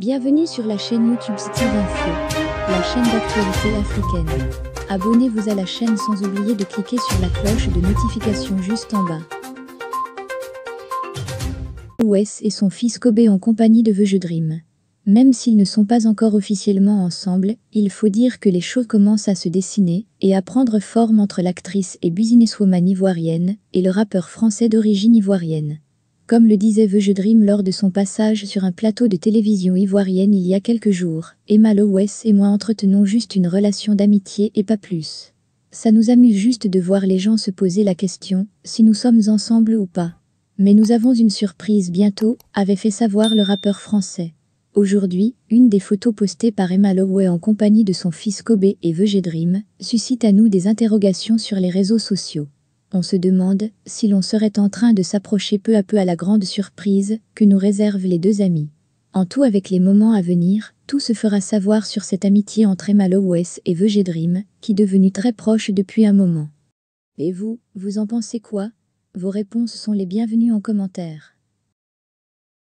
Bienvenue sur la chaîne YouTube Steve Info, la chaîne d'actualité africaine. Abonnez-vous à la chaîne sans oublier de cliquer sur la cloche de notification juste en bas. Wes et son fils Kobe en compagnie de Veuge Dream. Même s'ils ne sont pas encore officiellement ensemble, il faut dire que les choses commencent à se dessiner et à prendre forme entre l'actrice et businesswoman ivoirienne et le rappeur français d'origine ivoirienne comme le disait Dream lors de son passage sur un plateau de télévision ivoirienne il y a quelques jours, Emma Lowes et moi entretenons juste une relation d'amitié et pas plus. Ça nous amuse juste de voir les gens se poser la question, si nous sommes ensemble ou pas. Mais nous avons une surprise bientôt, avait fait savoir le rappeur français. Aujourd'hui, une des photos postées par Emma Lowes en compagnie de son fils Kobe et Vegedream suscite à nous des interrogations sur les réseaux sociaux. On se demande si l'on serait en train de s'approcher peu à peu à la grande surprise que nous réservent les deux amis. En tout avec les moments à venir, tout se fera savoir sur cette amitié entre Emma Lowes et Vegedream, qui devenu devenue très proche depuis un moment. Et vous, vous en pensez quoi Vos réponses sont les bienvenues en commentaire.